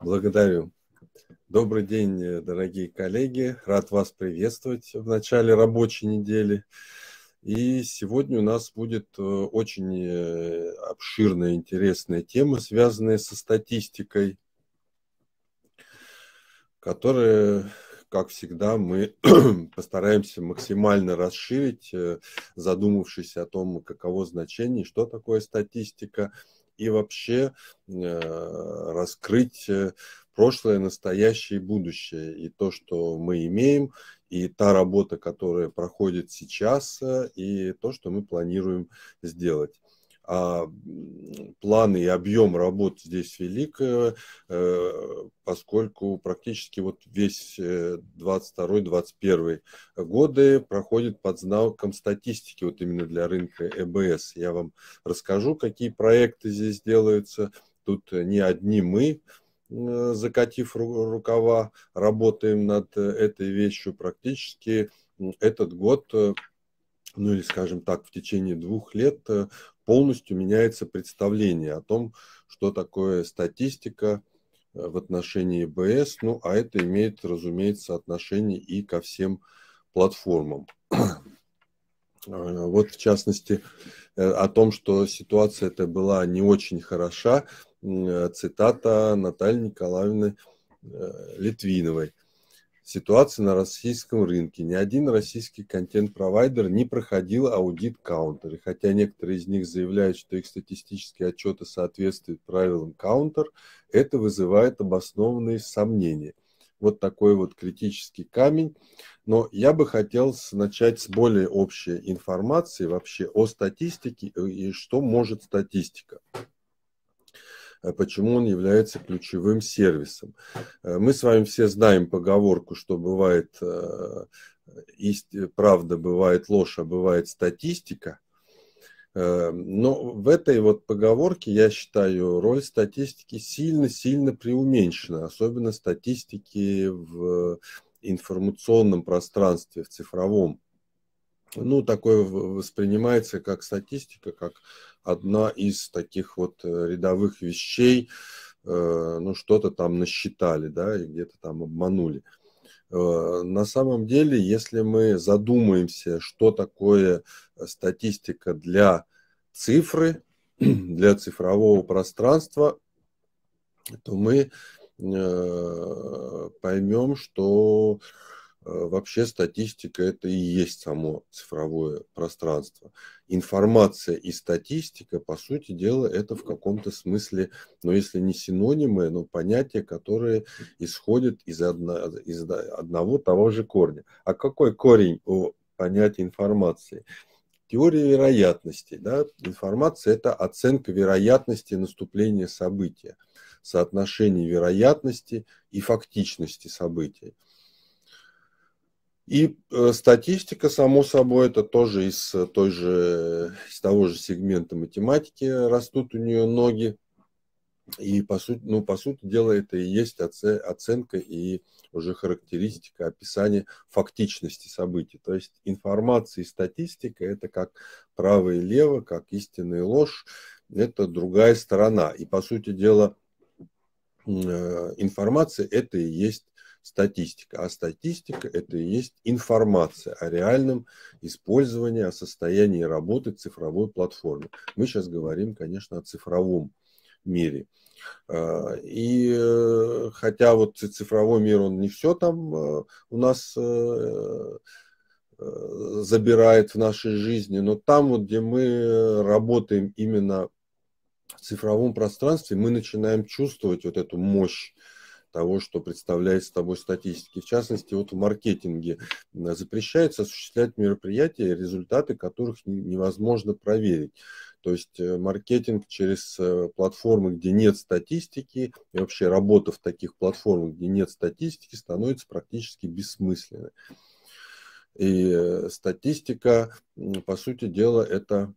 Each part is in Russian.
Благодарю. Добрый день, э, дорогие коллеги. Рад вас приветствовать в начале рабочей недели. И сегодня у нас будет э, очень э, обширная, интересная тема, связанная со статистикой, которая как всегда, мы постараемся максимально расширить, задумавшись о том, каково значение, что такое статистика – и вообще э, раскрыть э, прошлое, настоящее и будущее. И то, что мы имеем, и та работа, которая проходит сейчас, э, и то, что мы планируем сделать а планы и объем работ здесь велик, э, э, поскольку практически вот весь 22-21 э, годы проходит под знаком статистики вот именно для рынка ЭБС. Я вам расскажу, какие проекты здесь делаются. Тут не одни мы, закатив рукава, работаем над этой вещью практически этот год ну или, скажем так, в течение двух лет полностью меняется представление о том, что такое статистика э, в отношении БС, ну, а это имеет, разумеется, отношение и ко всем платформам. Э, вот, в частности, э, о том, что ситуация эта была не очень хороша, цитата Натальи Николаевны Литвиновой – ситуации на российском рынке. Ни один российский контент-провайдер не проходил аудит каунтера, хотя некоторые из них заявляют, что их статистические отчеты соответствуют правилам каунтер, это вызывает обоснованные сомнения. Вот такой вот критический камень. Но я бы хотел начать с более общей информации вообще о статистике э, и что может статистика. Э, почему он является ключевым сервисом. Э, мы с вами все знаем поговорку, что бывает э, правда, бывает ложь, а бывает статистика. Но в этой вот поговорке, я считаю, роль статистики сильно-сильно преуменьшена, особенно статистики в информационном пространстве, в цифровом ну, такое воспринимается как статистика, как одна из таких вот э, рядовых вещей, э, ну, что-то там насчитали, да, и где-то там обманули. Э, на самом деле, если мы задумаемся, что такое статистика для цифры, для цифрового пространства, то мы поймем, что Э, вообще статистика это и есть само цифровое пространство. Информация и статистика, по сути дела, это в каком-то смысле, но ну, если не синонимы, но понятия, которые исходят из, одно, из одного того же корня. А какой корень у понятия информации? Теория вероятности. Да? Информация – это оценка вероятности наступления события, соотношение вероятности и фактичности события. И э, статистика, само собой, это тоже из, э, той же, из того же сегмента математики растут у нее ноги. И, по сути, ну, по сути дела, это и есть оценка и уже характеристика, описание фактичности событий. То есть информация и статистика – это как право и лево, как истина и ложь. Это другая сторона. И, по сути дела, э, информация – это и есть статистика. А статистика – это и есть информация о реальном использовании, о состоянии работы цифровой платформы. Мы сейчас говорим, конечно, о цифровом мире. А, и э, хотя вот цифровой мир, он не все там э, у нас э, забирает в нашей жизни, но там вот, где мы работаем именно в цифровом пространстве, мы начинаем чувствовать вот эту мощь того, что представляет собой статистики. В частности, вот в маркетинге запрещается осуществлять мероприятия, результаты которых невозможно проверить. То есть э, маркетинг через э, платформы, где нет статистики, и вообще работа в таких платформах, где нет статистики, становится практически бессмысленной. И э, статистика, по сути дела, это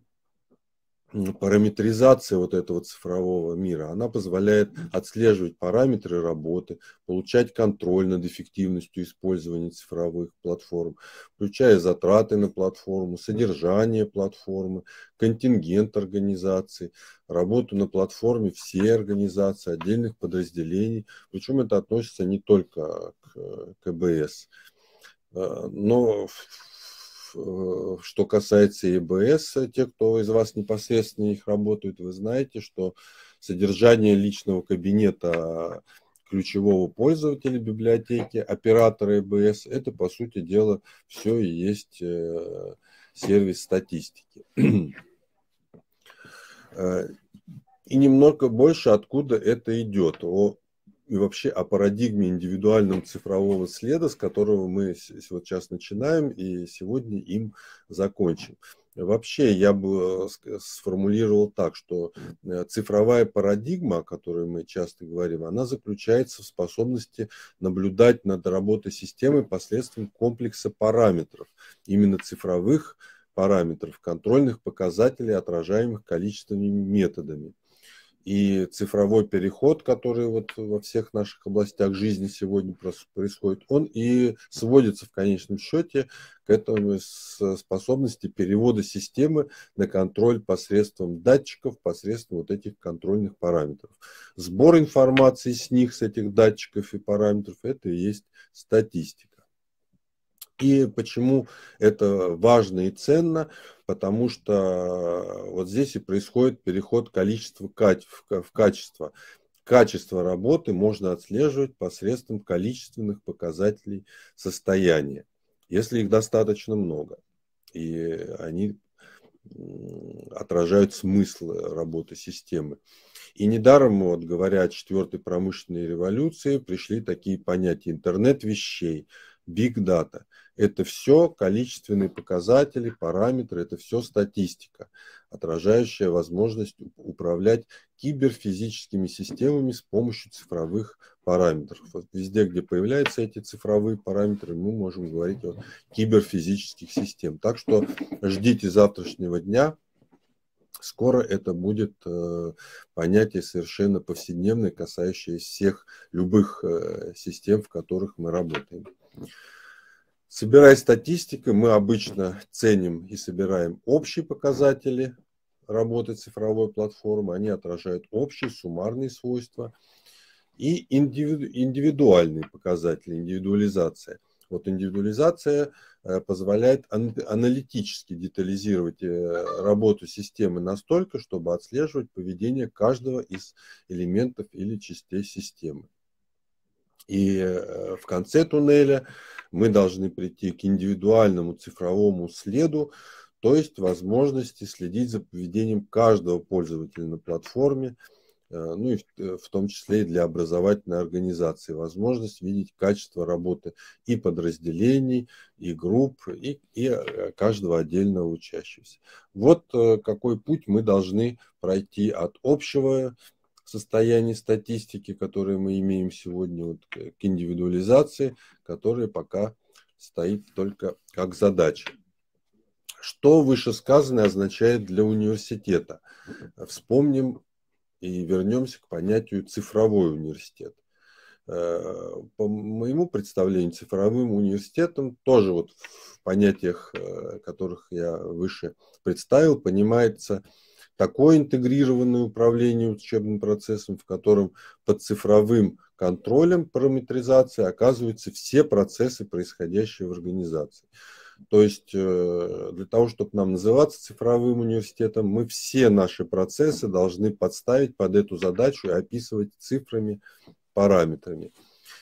параметризация вот этого цифрового мира, она позволяет отслеживать параметры работы, получать контроль над эффективностью использования цифровых платформ, включая затраты на платформу, содержание платформы, контингент организации, работу на платформе всей организации, отдельных подразделений. Причем это относится не только к э, КБС. Э, но Э, что касается ЕБС, э, те, кто из вас непосредственно их работают, вы знаете, что содержание личного кабинета ключевого пользователя библиотеки, оператора ЕБС, это, по сути дела, все и есть э, сервис статистики. И немного больше, откуда это идет и вообще о парадигме индивидуальном цифрового следа, с которого мы вот сейчас начинаем и сегодня им закончим. Вообще я бы э, сформулировал так, что э, цифровая парадигма, о которой мы часто говорим, она заключается в способности наблюдать над работой системы посредством комплекса параметров, именно цифровых параметров, контрольных показателей, отражаемых количественными методами и цифровой переход, который вот во всех наших областях жизни сегодня происходит, он и сводится в конечном счете к этому э, способности перевода системы на контроль посредством датчиков, посредством вот этих контрольных параметров. Сбор информации с них, с этих датчиков и параметров, это и есть статистика. И почему это важно и ценно? Потому что э, вот здесь и происходит переход количества в качество. Качество работы можно отслеживать посредством количественных показателей состояния, если их достаточно много. И они отражают смысл э, работы системы. И недаром, вот, говоря о четвертой промышленной революции, пришли такие понятия интернет вещей, big data. Это все количественные показатели, параметры, это все статистика, отражающая возможность управлять киберфизическими системами с помощью цифровых параметров. Вот везде, где появляются эти цифровые параметры, мы можем говорить о киберфизических системах. Так что ждите завтрашнего дня. Скоро это будет э, понятие совершенно повседневное, касающееся всех любых э, систем, в которых мы работаем. Собирая статистику, мы обычно ценим и собираем общие показатели работы цифровой платформы. Они отражают общие суммарные свойства и индивидуальные показатели, индивидуализация. Вот индивидуализация э, позволяет аналитически детализировать э, работу системы настолько, чтобы отслеживать поведение каждого из элементов или частей системы. И э, в конце туннеля мы должны прийти к индивидуальному цифровому следу, то есть возможности следить за поведением каждого пользователя на платформе, э, ну и э, в том числе и для образовательной организации, возможность видеть качество работы и подразделений, и групп, и, и каждого отдельного учащегося. Вот какой путь мы должны пройти от общего состоянии статистики, которые мы имеем сегодня, вот, э, к индивидуализации, которая пока стоит только как задача. Что вышесказанное означает для университета? Вспомним и вернемся к понятию цифровой университет. Э, по моему представлению, цифровым университетом тоже вот в понятиях, э, которых я выше представил, понимается такое интегрированное управление учебным процессом, в котором под цифровым контролем параметризации оказываются все процессы, происходящие в организации. То есть э, для того, чтобы нам называться цифровым университетом, мы все наши процессы должны подставить под эту задачу и описывать цифрами, параметрами.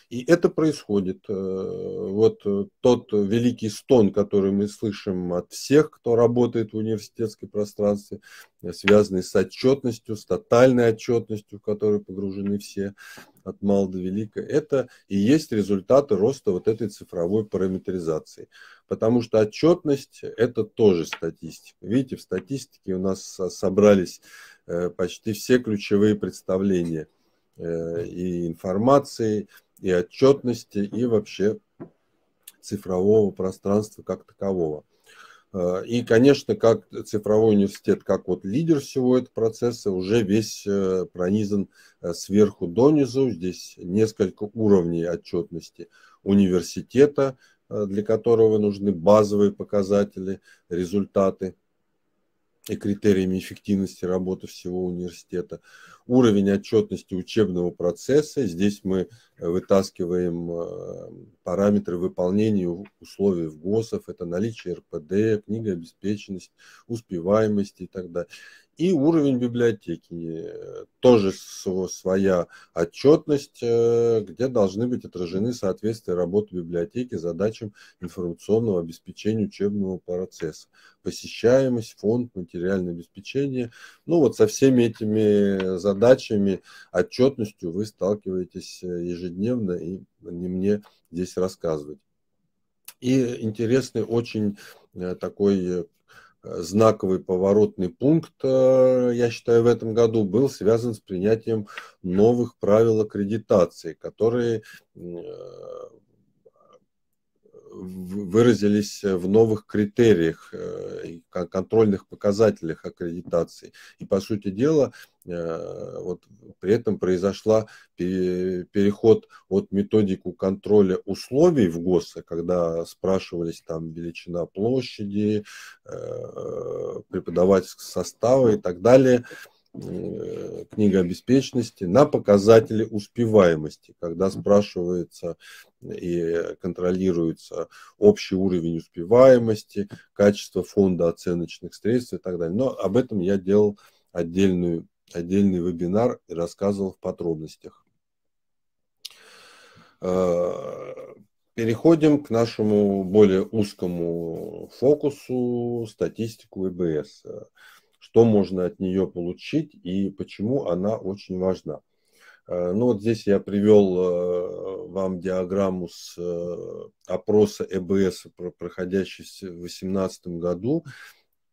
И это происходит. Э, вот э, тот великий стон, который мы слышим от всех, кто работает в университетской пространстве, э, связанный с отчетностью, с тотальной отчетностью, в которую погружены все от мала до велика, это и есть результаты роста вот этой цифровой параметризации. Потому что отчетность – это тоже статистика. Видите, в статистике у нас собрались почти все ключевые представления и информации, и отчетности, и вообще цифрового пространства как такового. Э, и, конечно, как цифровой университет, как вот лидер всего этого процесса, уже весь э, пронизан э, сверху донизу. Здесь несколько уровней отчетности университета, для которого нужны базовые показатели, результаты – и критериями эффективности работы всего университета, уровень отчетности учебного процесса. Здесь мы э, вытаскиваем э, параметры выполнения условий госов это наличие РПД, книга обеспеченность, успеваемость и так далее. И уровень библиотеки. Э, тоже своя отчетность, э, где должны быть отражены соответствия работы библиотеки задачам информационного обеспечения учебного процесса. Посещаемость, фонд, материальное обеспечение. Ну вот со всеми этими задачами, отчетностью вы сталкиваетесь э, ежедневно и не мне здесь рассказывать. И интересный очень такой знаковый поворотный пункт, э, я считаю, в этом году был связан с принятием новых правил аккредитации, которые э, выразились э, в новых критериях, э, контрольных показателях аккредитации. И, по сути дела, э, вот при этом произошла переход от методику контроля условий в ГОСы, когда спрашивались там величина площади, преподавательского состава и так далее – Э, книга обеспеченности на показатели успеваемости, когда спрашивается и контролируется общий уровень успеваемости, качество фонда оценочных средств и так далее. Но об этом я делал отдельную, отдельный вебинар и рассказывал в подробностях. Э, переходим к нашему более узкому фокусу статистику ВБС что можно от нее получить и почему она очень важна. Э, ну вот здесь я привел э, вам диаграмму с э, опроса ЭБС, проходящей в 2018 году.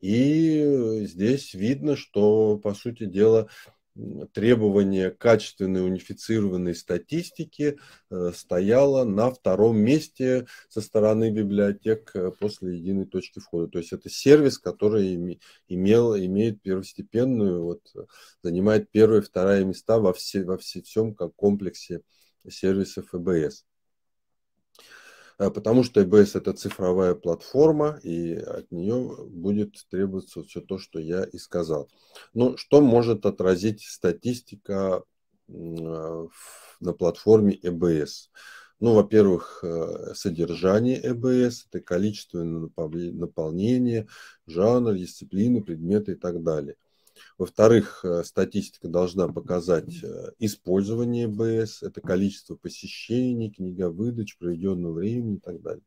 И здесь видно, что, по сути дела, требование качественной унифицированной статистики э, стояло на втором месте со стороны библиотек э, после единой точки входа. То есть это сервис, который имел, имеет первостепенную, вот, занимает первые, вторые места во, все, во всем комплексе сервисов ФБС. Э, потому что EBS это цифровая платформа, и от нее будет требоваться все то, что я и сказал. Но ну, что может отразить статистика э, на платформе EBS? Ну, во-первых, э, содержание ЭБС, это количественное наполнение, жанр, дисциплины, предметы и так далее. Во-вторых, э, статистика должна показать э, использование БС, это количество посещений, книговыдач, проведенного времени и так далее.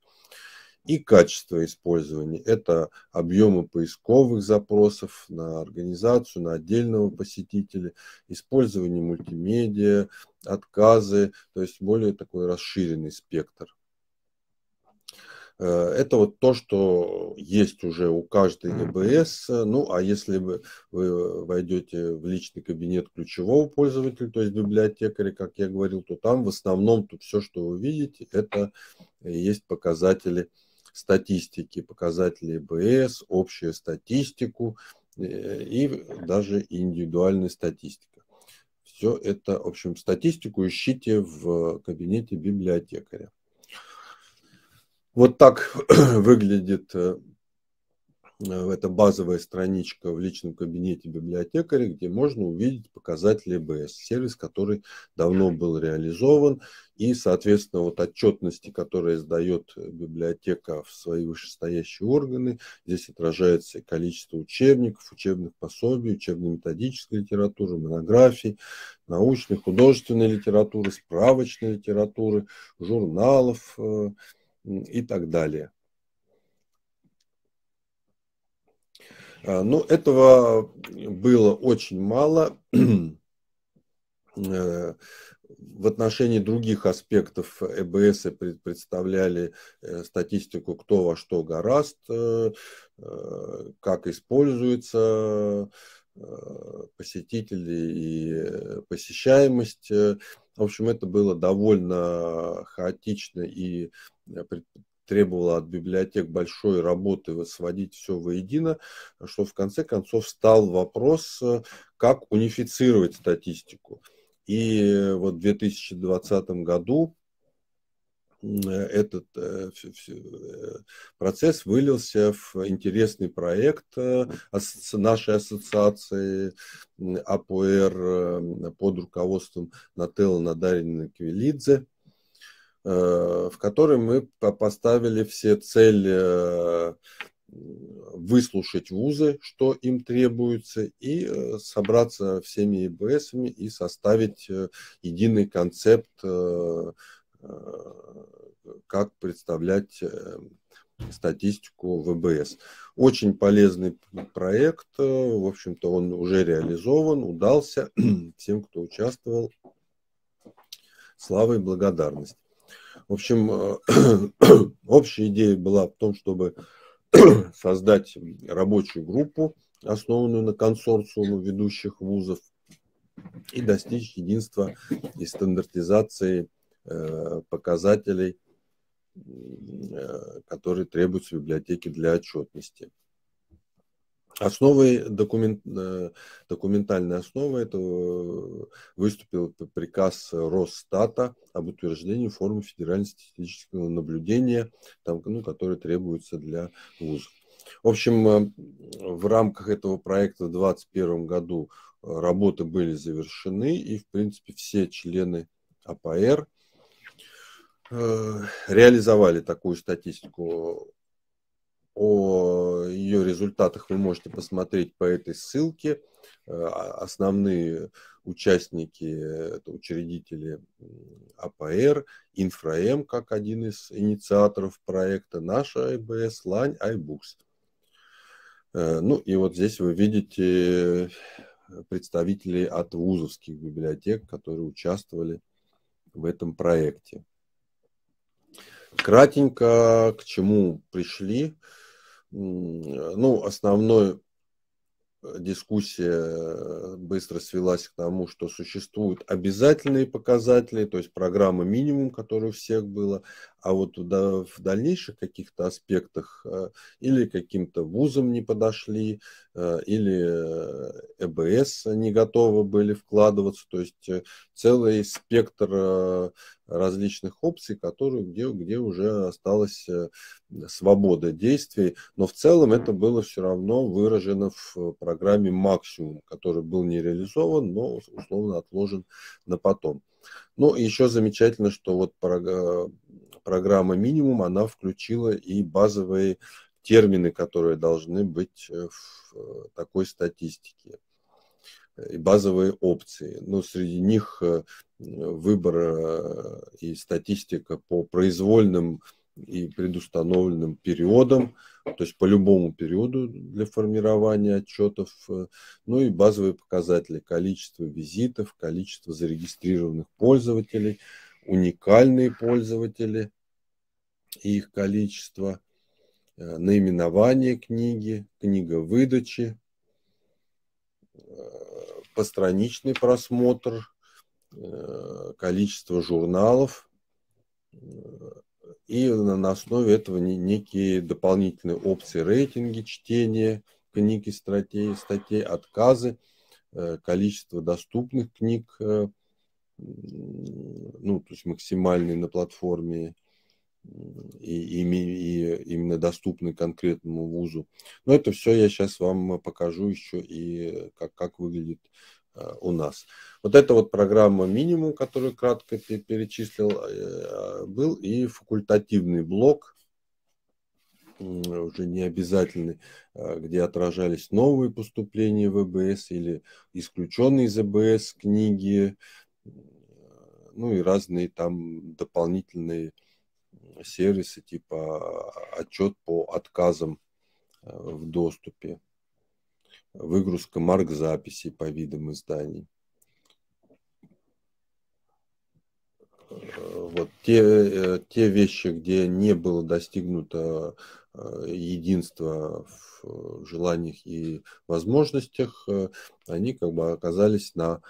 И качество использования – это объемы поисковых запросов на организацию, на отдельного посетителя, использование мультимедиа, отказы, то есть более такой расширенный спектр. Э, это вот то, что есть уже у каждой ГБС. Ну, а если вы, вы войдете в личный кабинет ключевого пользователя, то есть библиотекаря, как я говорил, то там в основном тут все, что вы видите, это есть показатели статистики, показатели БС, общую статистику э, и даже индивидуальная статистика. Все это, в общем, статистику ищите в кабинете библиотекаря. Вот так выглядит э, э, эта базовая страничка в личном кабинете библиотекаря, где можно увидеть показатели БС, сервис, который давно был реализован, и, соответственно, вот отчетности, которые сдает библиотека в свои вышестоящие органы, здесь отражается количество учебников, учебных пособий, учебно-методической литературы, монографий, научной, художественной литературы, справочной литературы, журналов, э, и так далее. А, Но ну, этого было очень мало э, в отношении других аспектов ЭБС представляли э, статистику, кто во что гораст, э, как используется Э, посетителей и посещаемость. Э. В общем, это было довольно хаотично и э, требовало от библиотек большой работы сводить все воедино, что в конце концов стал вопрос, как унифицировать статистику. И вот в 2020 году Э, этот э, э, процесс вылился в интересный проект нашей ассоциации АПР под руководством Нателла Надарина Квилидзе, в который мы поставили все цели выслушать вузы, что им требуется, и собраться всеми ИБСами и составить единый концепт как представлять э, статистику ВБС. Очень полезный проект, э, в общем-то, он уже реализован, удался тем, кто участвовал. Слава и благодарность. В общем, э, общая идея была в том, чтобы создать рабочую группу, основанную на консорциуме ведущих вузов, и достичь единства и стандартизации Э, показателей, э, которые требуются в библиотеке для отчетности. Основой документ, э, документальной основой это выступил приказ Росстата об утверждении формы федерального статистического наблюдения, там, ну, которые требуются для вузов. В общем, в рамках этого проекта в 2021 году работы были завершены, и, в принципе, все члены АПР – Э, реализовали такую статистику. О ее результатах вы можете посмотреть по этой ссылке. Э, а, основные участники, это учредители АПР, Инфраэм, как один из инициаторов проекта, наша АБС, Лань, Айбукс. Э, ну и вот здесь вы видите представителей от вузовских библиотек, которые участвовали в этом проекте. Кратенько, к чему пришли. Ну, основной дискуссия э, быстро свелась к тому, что существуют обязательные показатели, то есть программа минимум, которая у всех была, а вот в, дальнейших каких-то аспектах э, или каким-то вузам не подошли, э, или э, ЭБС не готовы были вкладываться, то есть целый спектр различных опций, которые, где, где уже осталась свобода действий, но в целом это было все равно выражено в программе «Максимум», который был не реализован, но условно отложен на потом. Ну, еще замечательно, что вот программа «Минимум», она включила и базовые термины, которые должны быть э, в э, такой статистике и базовые опции. Ну, среди них э, выбор и статистика по произвольным и предустановленным периодам, то есть по любому периоду для формирования отчетов, ну и базовые показатели, количество визитов, количество зарегистрированных пользователей, уникальные пользователи, их количество, э, наименование книги, книга выдачи, э, постраничный просмотр, э, количество журналов и на основе этого некие дополнительные опции рейтинги чтения книги статей, статей отказы, количество доступных книг, ну, то есть максимальные на платформе, и, и, и именно доступны конкретному вузу. Но это все я сейчас вам покажу еще и как, как выглядит э, у нас. Вот это вот программа минимум, которую кратко перечислил, э, был и факультативный блок, уже не обязательный, э, где отражались новые поступления в ЭБС или исключенные из ЭБС книги, ну и разные там дополнительные сервисы типа а, отчет по отказам э, в доступе, выгрузка марк записей по видам изданий. Э, вот те, э, те вещи, где не было достигнуто единства в желаниях и возможностях, они как бы оказались на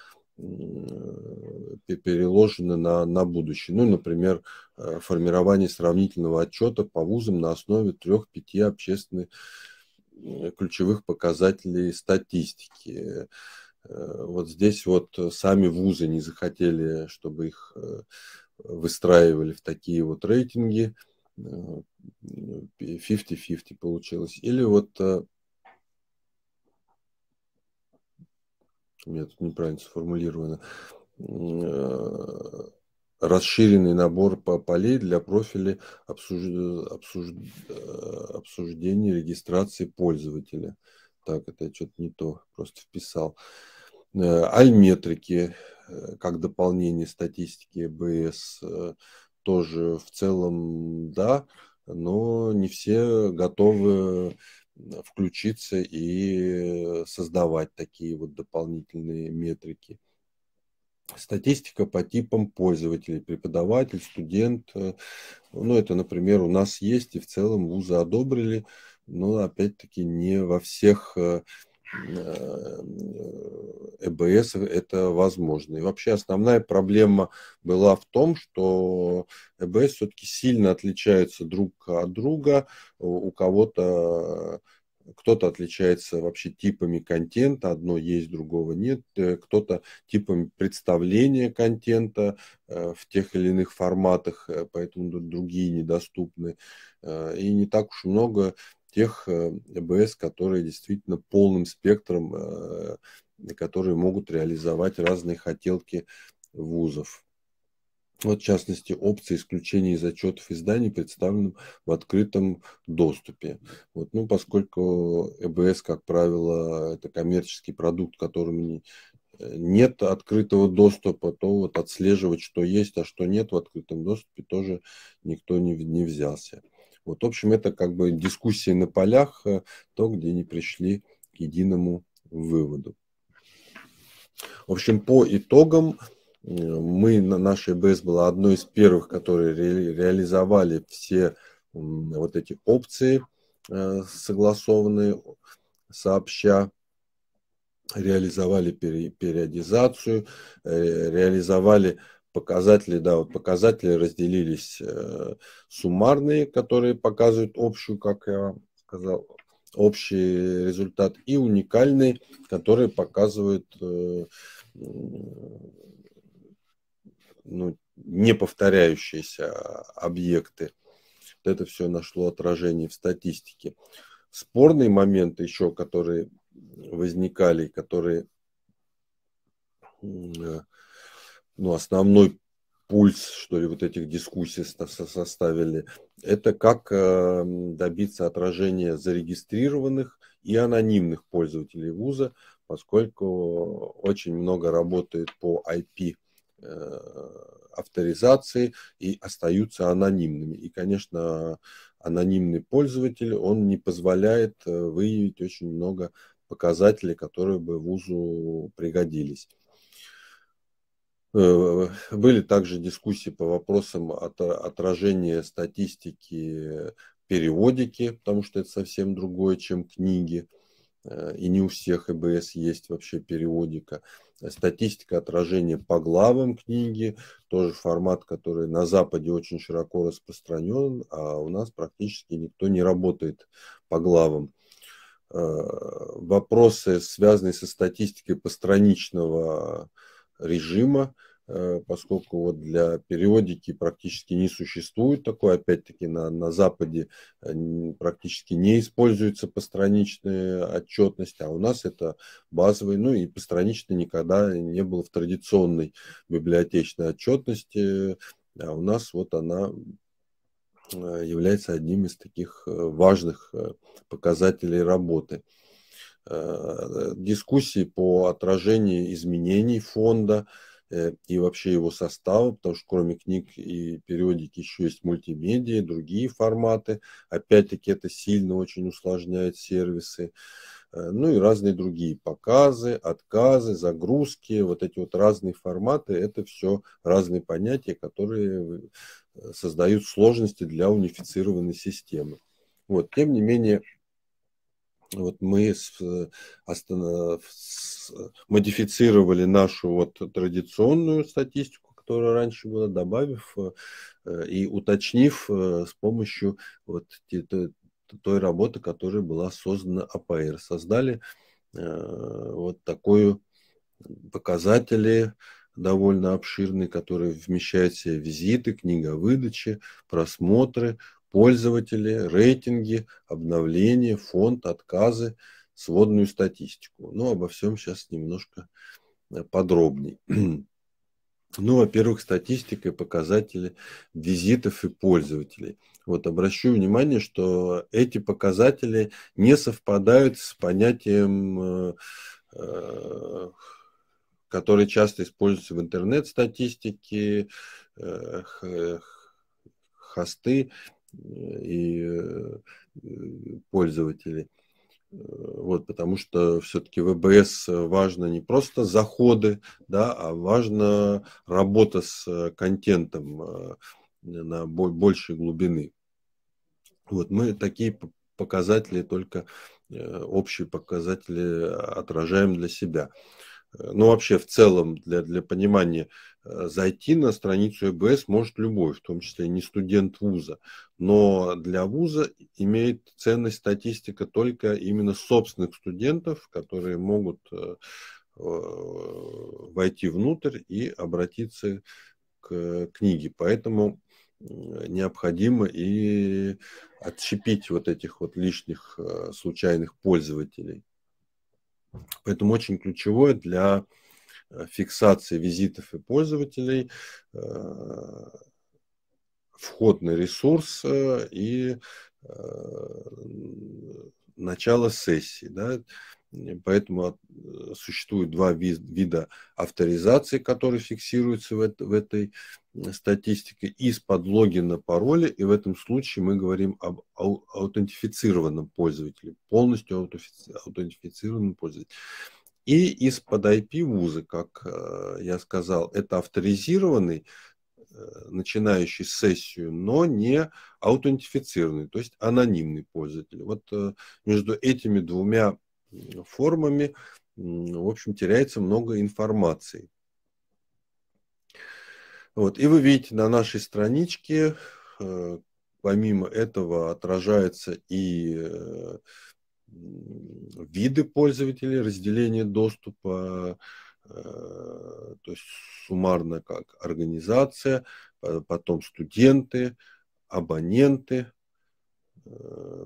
переложены на, на будущее. Ну, например, э, формирование сравнительного отчета по вузам на основе трех-пяти общественных э, ключевых показателей статистики. Э, вот здесь вот сами вузы не захотели, чтобы их выстраивали в такие вот рейтинги. 50-50 получилось. Или вот у меня тут неправильно сформулировано, э, расширенный набор полей для профиля обсуж... Обсуж... Э, обсуждения регистрации пользователя. Так, это я что-то не то просто вписал. Э, альметрики, как дополнение статистики БС, тоже в целом да, но не все готовы включиться и э, создавать такие вот дополнительные метрики. Статистика по типам пользователей, преподаватель, студент. Э, ну, это, например, у нас есть, и в целом вузы одобрили, но, опять-таки, не во всех э, Э, э, ЭБС это возможно. И вообще основная проблема была в том, что ЭБС все-таки сильно отличаются друг от друга. У кого-то э, кто-то отличается вообще типами контента, одно есть, другого нет, кто-то типами представления контента в тех или иных форматах, поэтому другие недоступны. И не так уж много тех э, БС, которые действительно полным спектром, э, которые могут реализовать разные хотелки вузов. Вот, в частности, опция исключения из отчетов изданий представлена в открытом доступе. Вот, ну, поскольку ЭБС, как правило, это коммерческий продукт, которым э, нет открытого доступа, то вот отслеживать, что есть, а что нет в открытом доступе, тоже никто не, не взялся. Вот, в общем, это как бы дискуссии на полях, э, то, где не пришли к единому выводу. В общем, по итогам э, мы, на нашей ЭБС была одной из первых, которые ре, реализовали все вот эти опции э, согласованные сообща, реализовали периодизацию, реализовали показатели, да, вот показатели разделились э, суммарные, которые показывают общую, как я сказал, общий результат, и уникальные, которые показывают э, ну, не повторяющиеся объекты. это все нашло отражение в статистике. Спорные моменты еще, которые возникали, которые э, ну, основной пульс, что ли, вот этих дискуссий составили, это как э, добиться отражения зарегистрированных и анонимных пользователей вуза, поскольку очень много работает по IP э, авторизации и остаются анонимными. И, конечно, анонимный пользователь, он не позволяет э, выявить очень много показателей, которые бы вузу пригодились. Э, были также дискуссии по вопросам отражения статистики периодики, потому что это совсем другое, чем книги. Э, и не у всех ЭБС есть вообще периодика. Статистика отражения по главам книги, тоже формат, который на Западе очень широко распространен, а у нас практически никто не работает по главам э, вопросы, связанные со статистикой постраничного режима, э, поскольку вот для периодики практически не существует такой, опять-таки на, на Западе э, практически не используется постраничная отчетность, а у нас это базовый, ну и постраничный никогда не было в традиционной библиотечной отчетности, а у нас вот она э, является одним из таких важных показателей работы. Э, дискуссии по отражению изменений фонда э, и вообще его состава, потому что кроме книг и периодики еще есть мультимедиа, другие форматы. Опять-таки это сильно очень усложняет сервисы. Э, ну и разные другие показы, отказы, загрузки, вот эти вот разные форматы, это все разные понятия, которые создают сложности для унифицированной системы. Вот, тем не менее, вот мы с, э, с, модифицировали нашу вот традиционную статистику, которая раньше была, добавив э, э, и уточнив с помощью вот той, той работы, которая была создана АПР. Создали вот такую показатели довольно обширные, которые вмещают в себя визиты, книговыдачи, просмотры, пользователи, рейтинги, обновления, фонд, отказы, сводную статистику. Ну, обо всем сейчас немножко э, подробней. Ну, во-первых, статистика и показатели визитов и пользователей. Вот обращу внимание, что эти показатели не совпадают с понятием, э, э, которое часто используется в интернет-статистике, хосты и э, пользователей. Э, вот, потому что все-таки ВБС важно не просто заходы, да, а важно работа с э, контентом на большей глубины. Вот мы такие показатели, только общие показатели отражаем для себя. Э, ну вообще в целом для, для понимания, э, зайти на страницу ЭБС может любой, в том числе не студент вуза. Но для вуза имеет ценность статистика только именно собственных студентов, которые могут э, войти внутрь и обратиться к книге. Поэтому необходимо и отщепить вот этих вот лишних случайных пользователей. Поэтому очень ключевое для э, фиксации визитов и пользователей э, входный ресурс э, и начало сессии. Да? Поэтому э, существует два вида авторизации, которые фиксируются в, это, в этой э, статистике из-под логина пароля. И в этом случае мы говорим об аутентифицированном пользователе, полностью аутентифицированном пользователе. И из-под IP вуза, как э, я сказал, это авторизированный начинающий сессию, но не аутентифицированный, то есть анонимный пользователь. Вот между этими двумя формами, в общем, теряется много информации. Вот. И вы видите на нашей страничке, э, помимо этого, отражаются и э, виды пользователей, разделение доступа, э, то есть суммарно как организация, потом студенты, абоненты,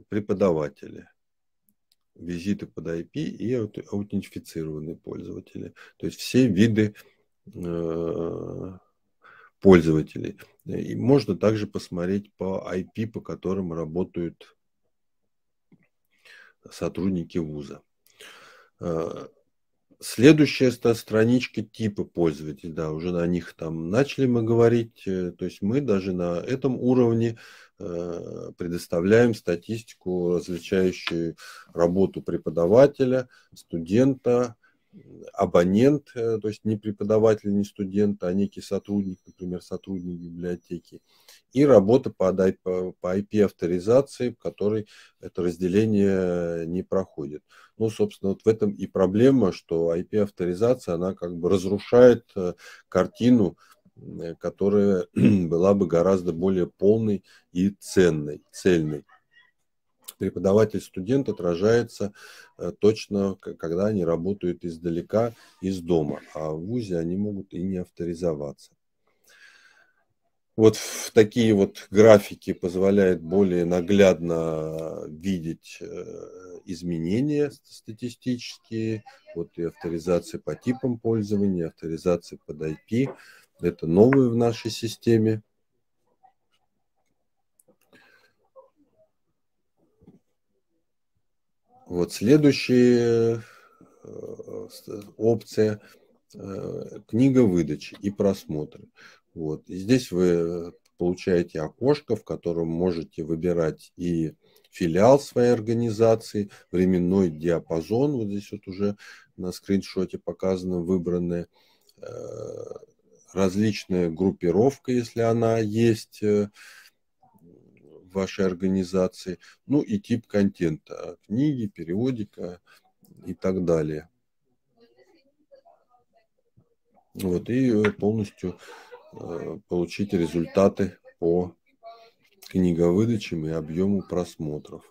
преподаватели визиты под IP и аутентифицированные пользователи. То есть все виды э, пользователей. И можно также посмотреть по IP, по которым работают сотрудники вуза. Э, Следующая это страничка типа пользователя, да, уже на них там начали мы говорить, э, то есть мы даже на этом уровне э, предоставляем статистику, различающую работу преподавателя, студента, абонент, э, то есть не преподаватель, не студент, а некий сотрудник, например, сотрудник библиотеки, и работа по, по IP-авторизации, в которой это разделение э, не проходит. Ну, собственно, вот в этом и проблема, что IP-авторизация, она как бы разрушает э, картину, которая была бы гораздо более полной и ценной, цельной преподаватель-студент отражается э, точно, когда они работают издалека, из дома, а в ВУЗе они могут и не авторизоваться. Вот такие вот графики позволяют более наглядно видеть э, изменения статистические, вот и авторизации по типам пользования, авторизации под IP. Это новые в нашей системе, Вот следующая э, э, опция э, книга выдачи и просмотры. Вот. И здесь вы получаете окошко, в котором можете выбирать и филиал своей организации, временной диапазон, вот здесь вот уже на скриншоте показано выбранное, различная группировка, если она есть, вашей организации, ну и тип контента, а книги, периодика и так далее. Вот, и э, полностью э, получить результаты по книговыдачам и объему просмотров.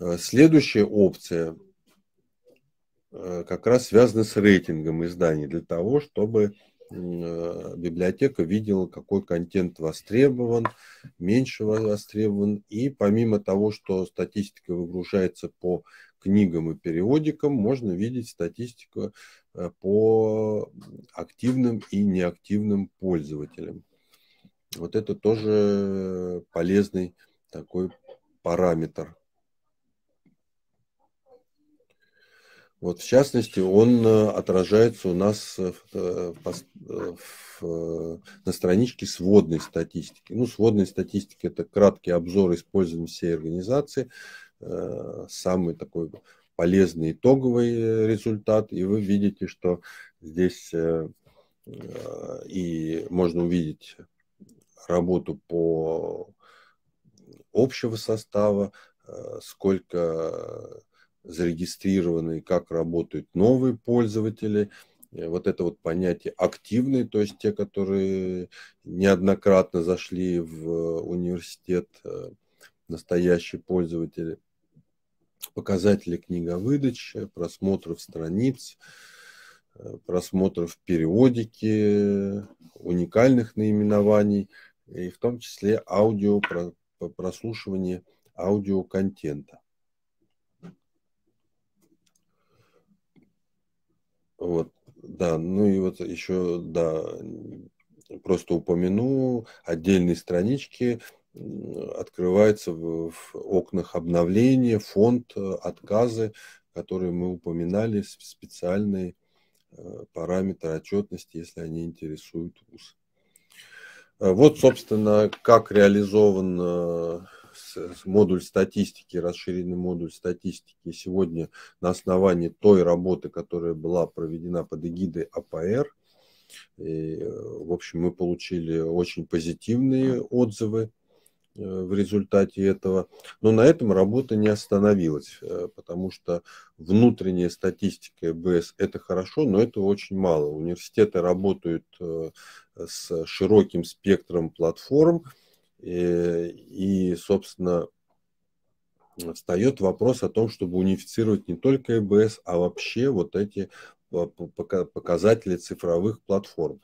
Э, следующая опция э, как раз связана с рейтингом изданий для того, чтобы Э, библиотека видела, какой контент востребован, меньше востребован. И помимо того, что статистика выгружается по книгам и периодикам, можно видеть статистику э, по активным и неактивным пользователям. Вот это тоже полезный такой параметр. Вот, в частности, он э, отражается у нас э, в, э, в, на страничке сводной статистики. Ну, сводная статистика – это краткий обзор использования всей организации, самый такой полезный итоговый результат. И вы видите, что здесь и можно увидеть работу по общего состава, сколько зарегистрированы, как работают новые пользователи. Э, вот это вот понятие активные, то есть те, которые неоднократно зашли в э, университет, э, настоящие пользователи. Показатели книговыдачи, просмотров страниц, просмотров периодики, уникальных наименований и в том числе аудио прослушивание аудиоконтента. Вот, да, ну и вот еще, да, просто упомяну, отдельные странички открываются в, в окнах обновления, фонд, э, отказы, которые мы упоминали, специальные э, параметры отчетности, если они интересуют ВУЗ. Э, вот, собственно, как реализован модуль статистики, расширенный модуль статистики сегодня на основании той работы, которая была проведена под эгидой АПР. И, в общем, мы получили очень позитивные отзывы э, в результате этого. Но на этом работа не остановилась, э, потому что внутренняя статистика БС – это хорошо, но это очень мало. Университеты работают э, с широким спектром платформ, Э, и, собственно, встает вопрос о том, чтобы унифицировать не только ЭБС, а вообще вот эти а, показатели цифровых платформ.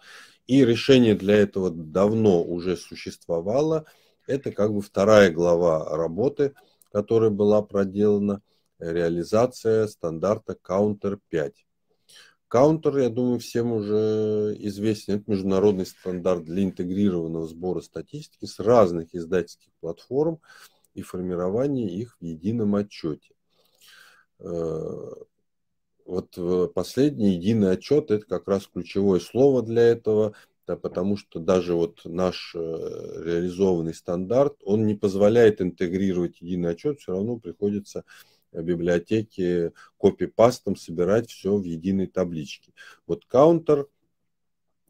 И решение для этого давно уже существовало. Это как бы вторая глава работы, которая была проделана, реализация стандарта Counter 5. Каунтер, я думаю, всем уже известен. Это международный стандарт для интегрированного сбора статистики с разных издательских платформ и формирования их в едином отчете. Э, вот э, последний единый отчет – это как раз ключевое слово для этого, да, потому что даже вот наш э, реализованный стандарт, он не позволяет интегрировать единый отчет, все равно приходится Э, библиотеки копипастом собирать все в единой табличке. Вот Counter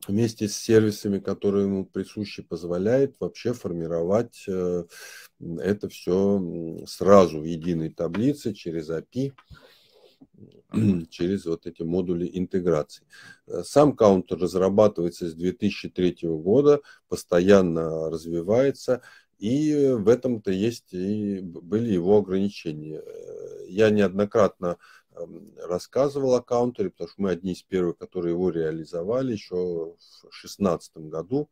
вместе с сервисами, которые ему присущи, позволяет вообще формировать э, это все сразу в единой таблице через API через вот эти модули интеграции. Э, сам Counter разрабатывается с 2003 года, постоянно развивается. И в этом-то есть и были его ограничения. Э, я неоднократно эм, рассказывал о каунтере, потому что мы одни из первых, которые его реализовали еще в 2016 году.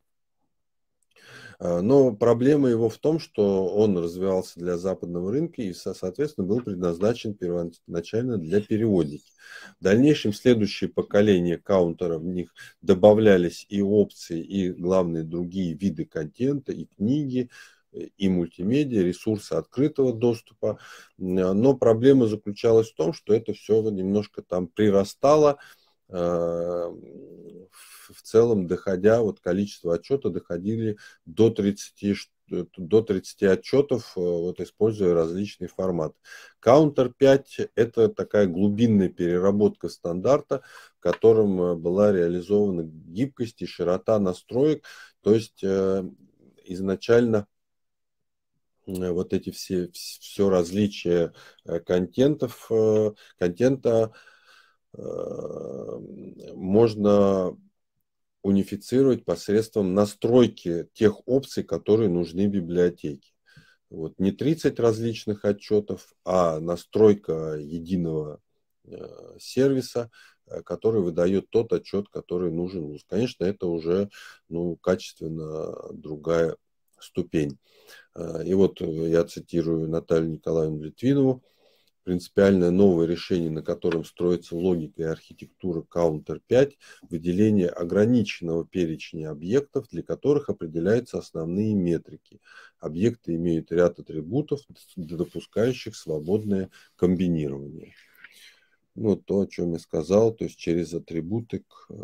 А, но проблема его в том, что он развивался для западного рынка и, соответственно, был предназначен первоначально для переводики. В дальнейшем следующие поколения каунтеров, в них добавлялись и опции, и, главные другие виды контента, и книги, и мультимедиа, ресурсы открытого доступа. Но проблема заключалась в том, что это все немножко там прирастало в а, в целом доходя, вот количество отчета доходили до 30 э, до 30 отчетов, э, вот используя различные форматы. Counter 5 – это такая глубинная переработка стандарта, в котором э, была реализована гибкость и широта настроек, то есть изначально вот эти все, все различия контентов, контента можно унифицировать посредством настройки тех опций, которые нужны библиотеке. Вот не 30 различных отчетов, а настройка единого э, сервиса, э, который выдает тот отчет, который нужен. Конечно, это уже ну, качественно другая ступень. Э, и вот я цитирую Наталью Николаевну Литвинову, принципиальное новое решение, на котором строится логика и архитектура Counter 5, выделение ограниченного перечня объектов, для которых определяются основные метрики. Объекты имеют ряд атрибутов, допускающих свободное комбинирование. Ну, то, о чем я сказал, то есть через атрибуты к э,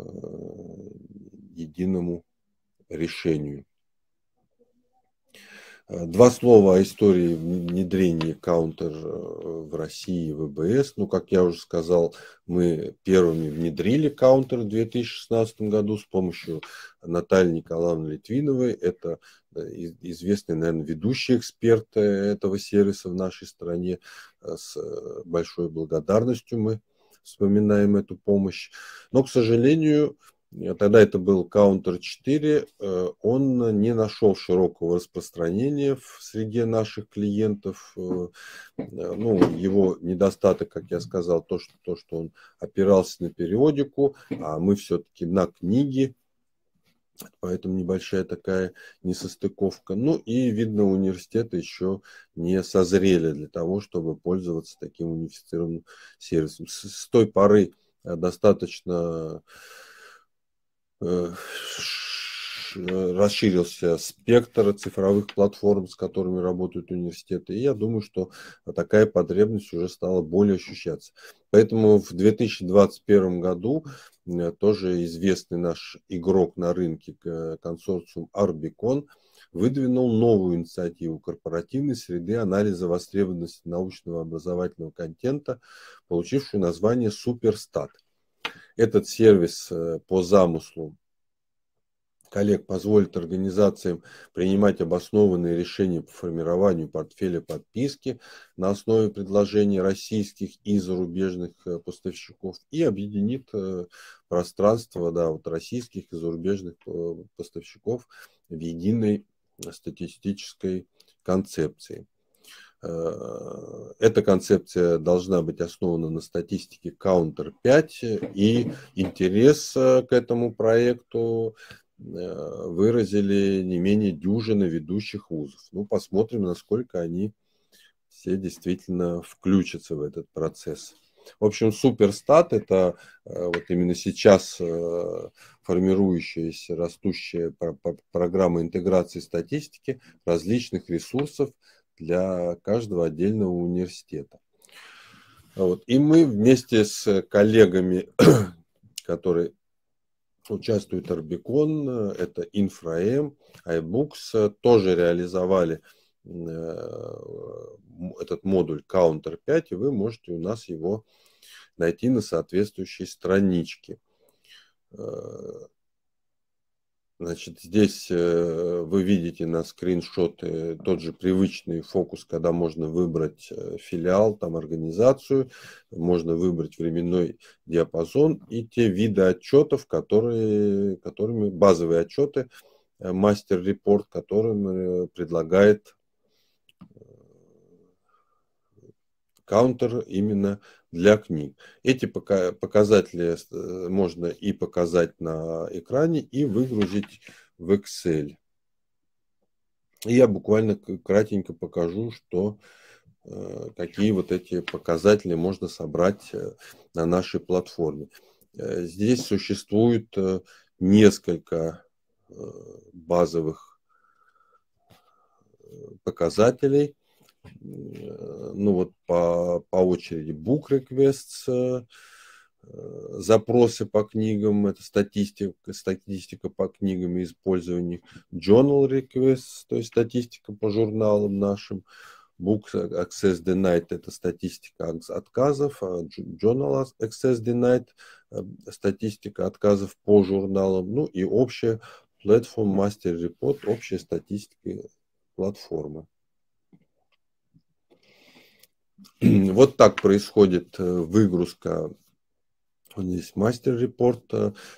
единому решению. Э, два слова о истории внедрения каунтер э, в России в ВБС. Ну, как я уже сказал, мы первыми внедрили каунтер в 2016 году с помощью Натальи Николаевны Литвиновой. Это э, известный, наверное, ведущий эксперт этого сервиса в нашей стране. С большой благодарностью мы вспоминаем эту помощь. Но, к сожалению, тогда это был Counter 4, э, он не нашел широкого распространения в среде наших клиентов. Э, э, ну, его недостаток, как я сказал, то, что, то, что он опирался на периодику, а мы все-таки на книги, Поэтому небольшая такая несостыковка. Ну и, видно, университеты еще не созрели для того, чтобы пользоваться таким унифицированным сервисом. С, с той поры достаточно Э, э, расширился спектр цифровых платформ, с которыми работают университеты. И я думаю, что такая потребность уже стала более ощущаться. Поэтому в 2021 году э, тоже известный наш игрок на рынке консорциум Arbicon выдвинул новую инициативу корпоративной среды анализа востребованности научного образовательного контента, получившую название «Суперстат». Этот сервис э, по замыслу коллег позволит организациям принимать обоснованные решения по формированию портфеля подписки на основе предложений российских и зарубежных э, поставщиков и объединит э, пространство да, вот российских и зарубежных поставщиков в единой статистической концепции. Э, эта концепция должна быть основана на статистике Counter 5, и интерес к этому проекту э, выразили не менее дюжины ведущих вузов. Ну, посмотрим, насколько они все действительно включатся в этот процесс. В общем, суперстат – это э, вот именно сейчас формирующаяся, растущая программа интеграции статистики различных ресурсов – для каждого отдельного университета. Вот. И мы вместе с коллегами, которые участвует Арбикон, это Инфраэм, iBooks, тоже реализовали э, этот модуль Counter 5, и вы можете у нас его найти на соответствующей страничке. Э, Значит, здесь э, вы видите на скриншоты тот же привычный фокус, когда можно выбрать э, филиал, там организацию, можно выбрать временной диапазон и те виды отчетов, которые, которыми базовые отчеты, э, мастер-репорт, которым предлагает каунтер именно для книг. Эти показатели э, можно и показать на экране, и выгрузить в Excel. И я буквально кратенько покажу, что э, какие вот эти показатели можно собрать э, на нашей платформе. Здесь существует несколько базовых показателей. Э, ну вот по, по очереди book requests, э, э, запросы по книгам, это статистика, статистика по книгам и использованию journal requests, то есть статистика по журналам нашим, Book Access Denied – это статистика отказов, а Journal Access Denied – статистика отказов по журналам, ну и общая Platform Master Report – общая статистика платформы. Вот так происходит э, выгрузка. Вот здесь мастер-репорт,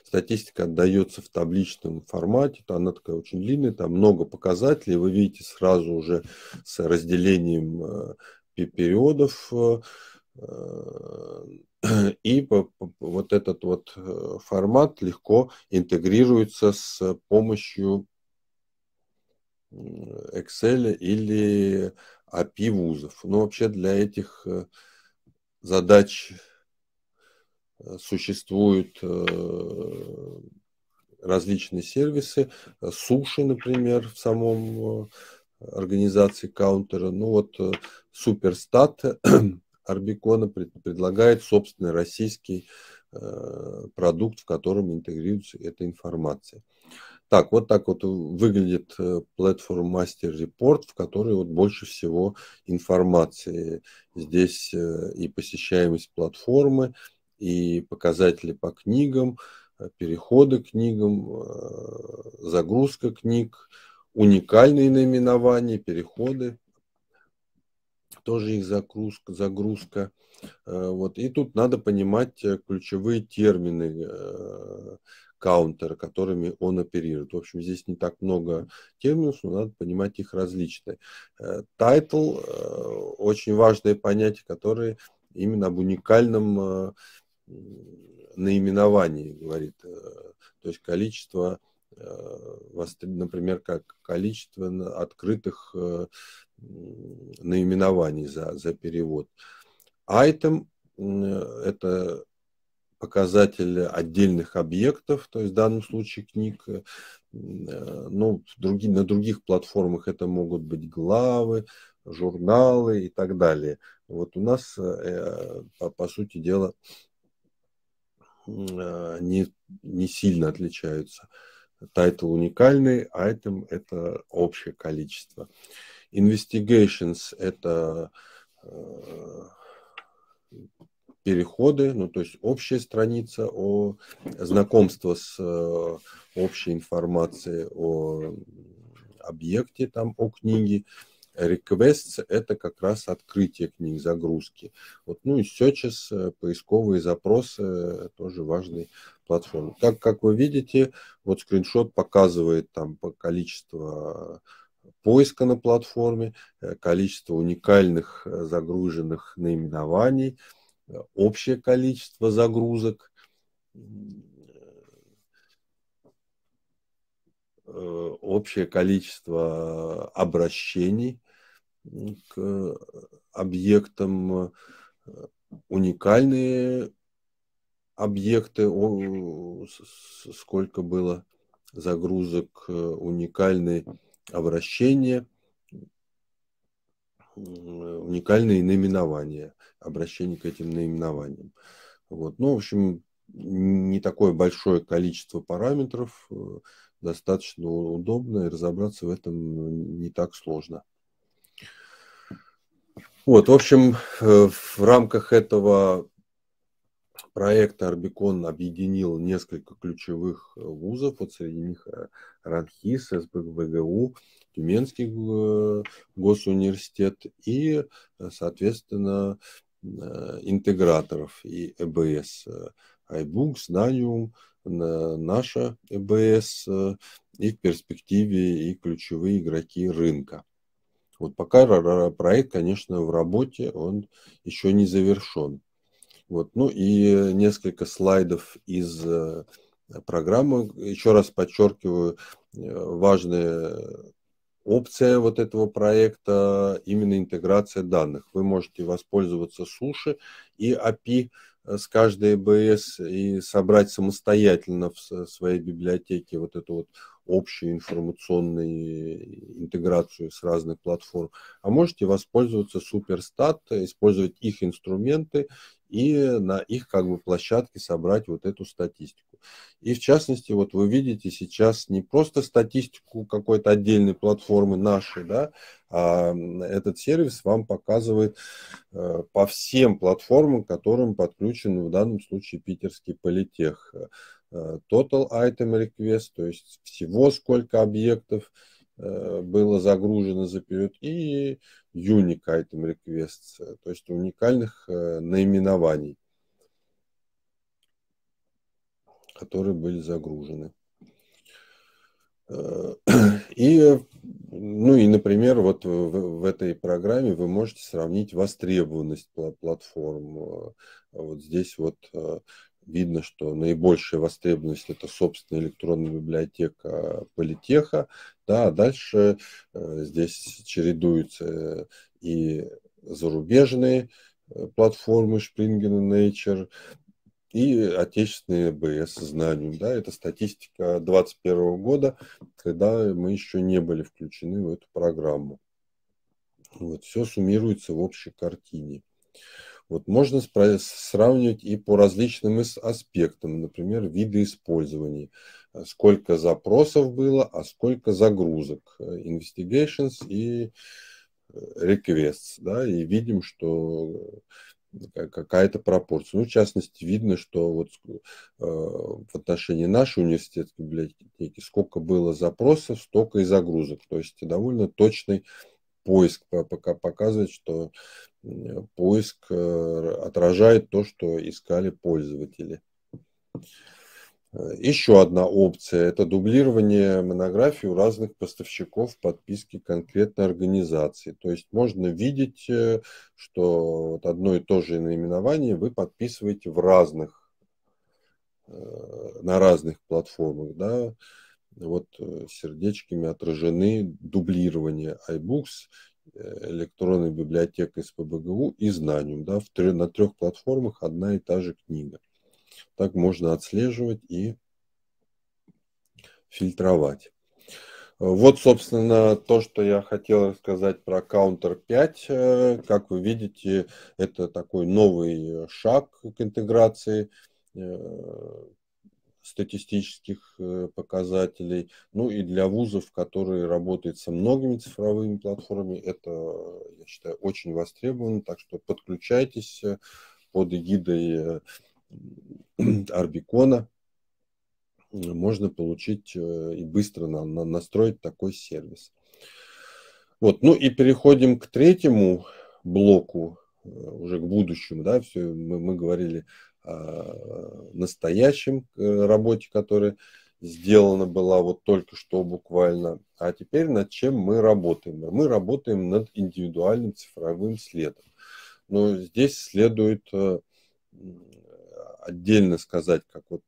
статистика отдается в табличном формате, она такая очень длинная, там много показателей, вы видите сразу уже с разделением э, периодов, э, и вот этот вот формат легко интегрируется с помощью Excel или API а вузов. Но ну, вообще для этих э, задач э, существуют э, различные сервисы, суши, например, в самом организации каунтера. Ну вот Суперстат Арбикона предлагает собственный российский продукт, в котором интегрируется эта информация. Так, вот так вот э, выглядит Platform э, Master Report, в которой вот больше всего информации. Здесь э, и посещаемость платформы, и показатели по книгам, переходы к книгам, загрузка книг, уникальные наименования, переходы, тоже их загрузка, загрузка. Вот. И тут надо понимать ключевые термины, каунтера, которыми он оперирует. В общем, здесь не так много терминов, но надо понимать их различные. Э, тайтл э, – очень важное понятие, которое именно об уникальном э, наименовании говорит. То есть количество, например, как количество открытых наименований за, за перевод. Айтем – это показатель отдельных объектов, то есть в данном случае книг, э, э, ну, други, на других платформах это могут быть главы, журналы и так далее. Вот у нас, э, по, по сути дела, не, не сильно отличаются. Тайтл уникальный, item – это общее количество. Investigations – это переходы, ну, то есть общая страница о знакомство с э, общей информацией о объекте, там, о книге. Requests – это как раз открытие книг, загрузки. Вот, ну и searches, э, поисковые запросы – тоже важный платформ. Так, как вы видите, вот скриншот показывает там по количество поиска на платформе, э, количество уникальных загруженных наименований – общее количество загрузок, э, общее количество обращений к объектам, уникальные объекты, сколько было загрузок, э, уникальные обращения, уникальные наименования, обращение к этим наименованиям. Вот. Ну, в общем, не такое большое количество параметров, э, достаточно удобно, и разобраться в этом не так сложно. Вот, в общем, э, в рамках этого Проект Арбикон объединил несколько ключевых э, вузов, вот среди них э, РАНХИС, СБГУ, Тюменский э, госуниверситет и, соответственно, интеграторов и ЭБС, iBooks, Danium, наша ЭБС и в перспективе и ключевые игроки рынка. Вот пока проект, конечно, в работе, он еще не завершен. Вот. Ну и несколько слайдов из э, программы. Еще раз подчеркиваю, э, важная опция вот этого проекта именно интеграция данных. Вы можете воспользоваться суши и API э, с каждой БС и собрать самостоятельно в своей библиотеке вот эту вот общую информационную интеграцию с разных платформ, а можете воспользоваться Суперстат, использовать их инструменты и на их как бы площадке собрать вот эту статистику. И в частности, вот вы видите сейчас не просто статистику какой-то отдельной платформы нашей, да, а этот сервис вам показывает э, по всем платформам, к которым подключен в данном случае питерский политех. Э, total item request, то есть всего сколько объектов э, было загружено за период, и unique item request, э, то есть уникальных наименований, которые были загружены. И, ну и, например, вот в этой программе вы можете сравнить востребованность платформ. Вот здесь вот видно, что наибольшая востребованность это собственная электронная библиотека политеха, да, а дальше э, здесь чередуются э, и зарубежные э, платформы Springer и Nature, и отечественные БС знанию. Да, это статистика 2021 года, когда мы еще не были включены в эту программу. Вот, все суммируется в общей картине. Вот можно сравнивать и по различным аспектам, например, виды использования, э, сколько запросов было, а сколько загрузок, э, investigations и э, requests, да, и видим, что какая-то пропорция. Ну, в частности, видно, что вот э, в отношении нашей университетской библиотеки сколько было запросов, столько и загрузок. То есть довольно точный поиск пока показывает, что э, поиск э, отражает то, что искали пользователи. Э, Еще одна опция – это дублирование монографий у разных поставщиков подписки конкретной организации. То есть можно видеть, что одно и то же наименование вы подписываете в разных, на разных платформах. Да? вот э, сердечками отражены дублирование iBooks, э, электронной библиотекой с ПБГУ и знанием. Да, в, на трех платформах одна и та же книга. Так можно отслеживать и фильтровать. Вот, собственно, то, что я хотел рассказать про Counter 5. Э, как вы видите, это такой новый шаг к интеграции статистических э, показателей, ну и для вузов, которые работают со многими цифровыми платформами, это, я считаю, очень востребовано, так что подключайтесь э, под эгидой э, Арбикона, можно получить и быстро на, на, настроить такой сервис. Вот, ну и переходим к третьему блоку, уже к будущему, да, все, мы, мы говорили Э, настоящем э, работе, которая сделана была вот только что буквально. А теперь над чем мы работаем? Мы работаем над индивидуальным цифровым следом. Но здесь следует э, отдельно сказать, как вот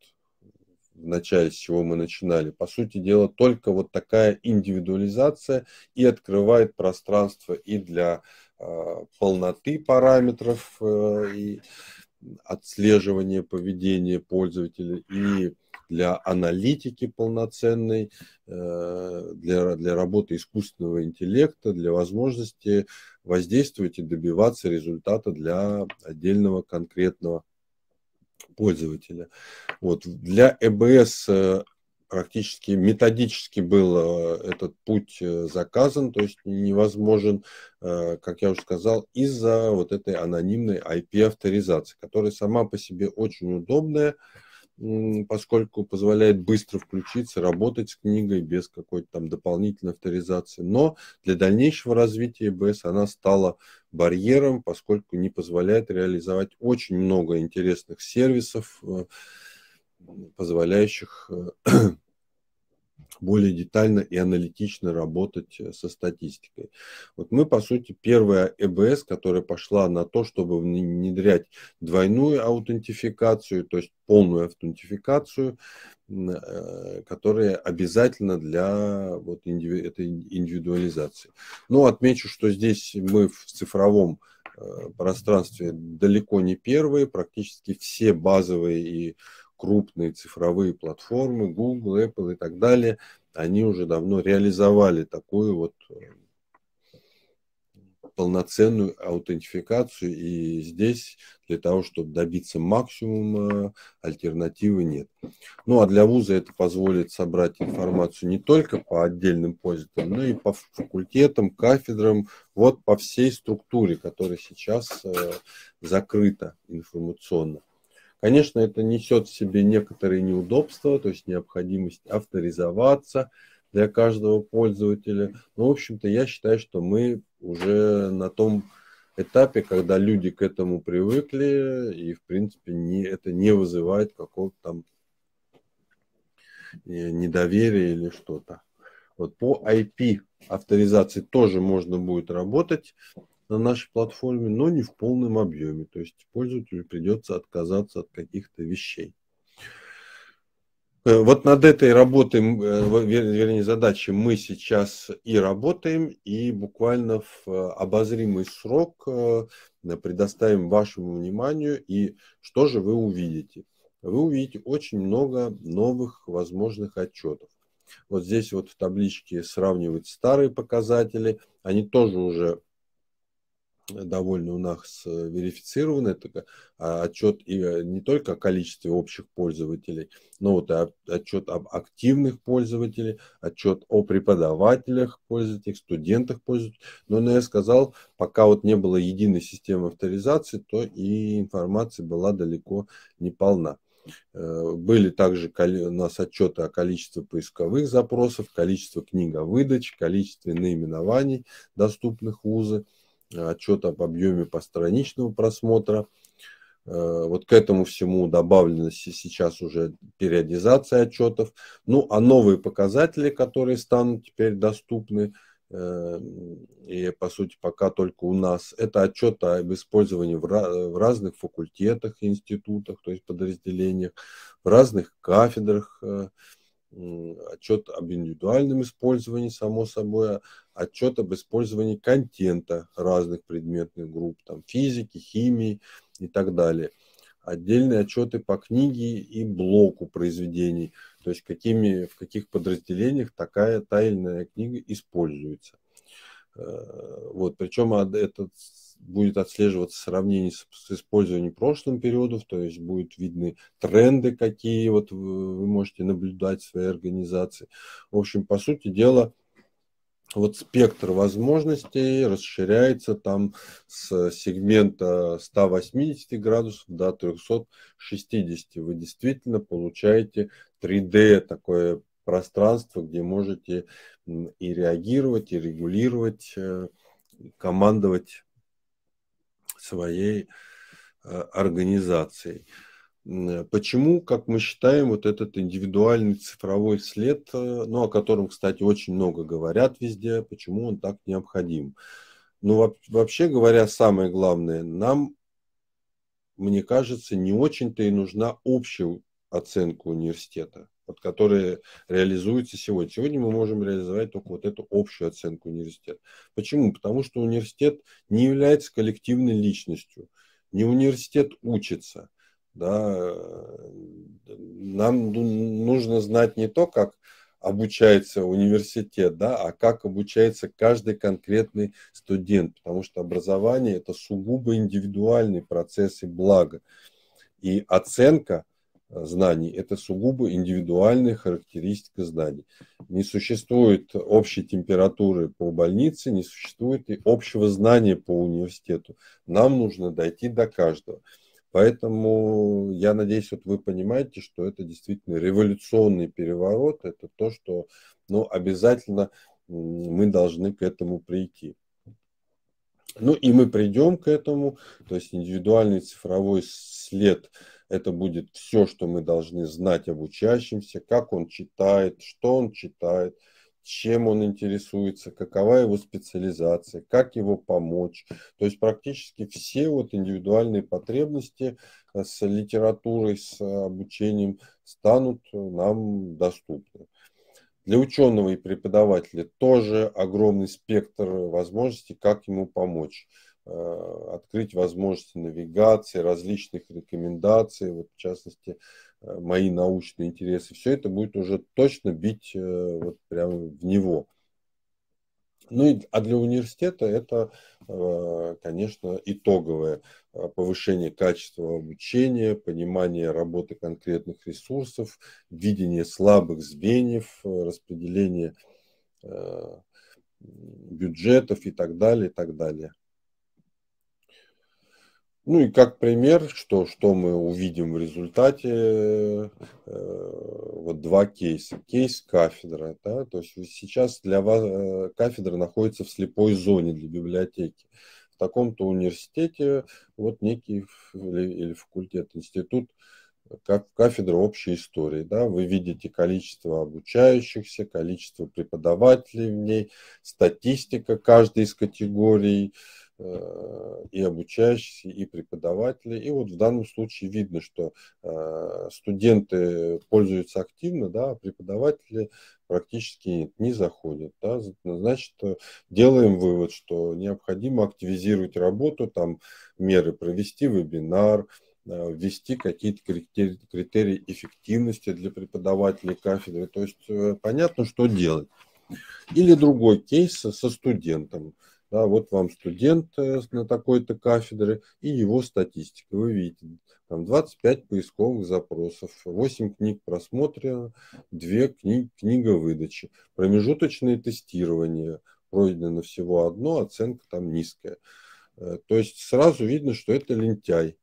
в начале, с чего мы начинали. По сути дела, только вот такая индивидуализация и открывает пространство и для полноты параметров, и отслеживания поведения пользователя и для аналитики полноценной, э, для, для работы искусственного интеллекта, для возможности воздействовать и добиваться результата для отдельного конкретного пользователя. Вот. Для ЭБС практически методически был э, этот путь э, заказан, то есть невозможен, э, как я уже сказал, из-за вот этой анонимной IP-авторизации, которая сама по себе очень удобная, поскольку позволяет быстро включиться, работать с книгой без какой-то там дополнительной авторизации. Но для дальнейшего развития БС она стала барьером, поскольку не позволяет реализовать очень много интересных сервисов, позволяющих более детально и аналитично работать э, со статистикой. Вот мы, по сути, первая ЭБС, которая пошла на то, чтобы внедрять двойную аутентификацию, то есть полную аутентификацию, э, которая обязательна для вот индиви этой индивидуализации. Но ну, отмечу, что здесь мы в цифровом э, пространстве далеко не первые, практически все базовые и крупные цифровые платформы, Google, Apple и так далее, они уже давно реализовали такую вот э, полноценную аутентификацию, и здесь для того, чтобы добиться максимума, э, альтернативы нет. Ну, а для вуза это позволит собрать информацию не только по отдельным позитам, но и по факультетам, кафедрам, вот по всей структуре, которая сейчас э, закрыта информационно. Конечно, это несет в себе некоторые неудобства, то есть необходимость авторизоваться для каждого пользователя. Но, ну, в общем-то, я считаю, что мы уже на том этапе, когда люди к этому привыкли, и, в принципе, не, это не вызывает какого-то там э, недоверия или что-то. Вот по IP авторизации тоже можно будет работать на нашей платформе, но не в полном объеме. То есть пользователю придется отказаться от каких-то вещей. Э, вот над этой работой, э, вернее, задачей мы сейчас и работаем, и буквально в э, обозримый срок предоставим вашему вниманию. И что же вы увидите? Вы увидите очень много новых возможных отчетов. Вот здесь вот в табличке сравнивать старые показатели. Они тоже уже довольно у нас э, верифицированы. Это а, отчет и э, не только о количестве общих пользователей, но вот и отчет об активных пользователях, отчет о преподавателях пользователях, студентах пользователей. Но, но ну, я сказал, пока вот не было единой системы авторизации, то и информация была далеко не полна. Э, были также у нас отчеты о количестве поисковых запросов, количество книговыдач, количество наименований, доступных вузы отчет об объеме постраничного просмотра. Э, вот к этому всему добавлена сейчас уже периодизация отчетов. Ну, а новые показатели, которые станут теперь доступны, э, и, по сути, пока только у нас, это отчет об использовании в разных факультетах, институтах, то есть подразделениях, в разных кафедрах, э, отчет об индивидуальном использовании, само собой, а, отчет об использовании контента разных предметных групп, там физики, химии и так далее. Отдельные отчеты по книге и блоку произведений, то есть какими, в каких подразделениях такая тайная книга используется. Э, вот, причем этот будет отслеживаться сравнение с, с использованием прошлых периодов, то есть будут видны тренды, какие вот вы, вы можете наблюдать в своей организации. В общем, по сути дела, вот спектр возможностей расширяется там с сегмента 180 градусов до 360. Вы действительно получаете 3D такое пространство, где можете и реагировать, и регулировать, э, командовать своей э, организацией. Э, почему, как мы считаем, вот этот индивидуальный цифровой след, э, ну, о котором, кстати, очень много говорят везде, почему он так необходим? Ну, вообще говоря, самое главное, нам, мне кажется, не очень-то и нужна общая оценка университета вот, которые реализуются сегодня. Сегодня мы можем реализовать только вот эту общую оценку университета. Почему? Потому что университет не является коллективной личностью. Не университет учится. Да. Нам нужно знать не то, как обучается университет, да, а как обучается каждый конкретный студент, потому что образование – это сугубо индивидуальный процесс и благо. И оценка – знаний. Это сугубо индивидуальная характеристика знаний. Не существует общей температуры по больнице, не существует и общего знания по университету. Нам нужно дойти до каждого. Поэтому я надеюсь, вот вы понимаете, что это действительно революционный переворот. Это то, что ну, обязательно мы должны к этому прийти. Ну и мы придем к этому, то есть индивидуальный цифровой след это будет все, что мы должны знать об учащемся, как он читает, что он читает, чем он интересуется, какова его специализация, как его помочь. То есть практически все вот индивидуальные потребности э, с литературой, с э, обучением станут э, нам доступны. Для ученого и преподавателя тоже огромный спектр возможностей, как ему помочь. Э, открыть возможности навигации, различных рекомендаций, вот в частности, э, мои научные интересы. Все это будет уже точно бить э, вот прямо в него. Ну и, а для университета это, конечно, итоговое повышение качества обучения, понимание работы конкретных ресурсов, видение слабых звеньев, распределение бюджетов и так далее, и так далее. Ну и как пример, что, что мы увидим в результате, э, вот два кейса. Кейс кафедра, да, то есть сейчас для вас э, кафедра находится в слепой зоне для библиотеки. В таком-то университете вот некий или, или факультет, институт, как кафедра общей истории, да, вы видите количество обучающихся, количество преподавателей в ней, статистика каждой из категорий, э, и обучающиеся и преподаватели И вот в данном случае видно, что э, студенты пользуются активно, да, а преподаватели практически нет, не заходят. Да. Значит, э, делаем вывод, что необходимо активизировать работу, там меры провести, вебинар, э, ввести какие-то критерии, критерии эффективности для преподавателей кафедры. То есть понятно, что делать. Или другой кейс со студентом. Да, вот вам студент э, на такой-то кафедре и его статистика. Вы видите, там 25 поисковых запросов, 8 книг просмотрено, 2 книги книга выдачи, промежуточные тестирования, пройдено всего одно, оценка там низкая. Э, то есть сразу видно, что это лентяй,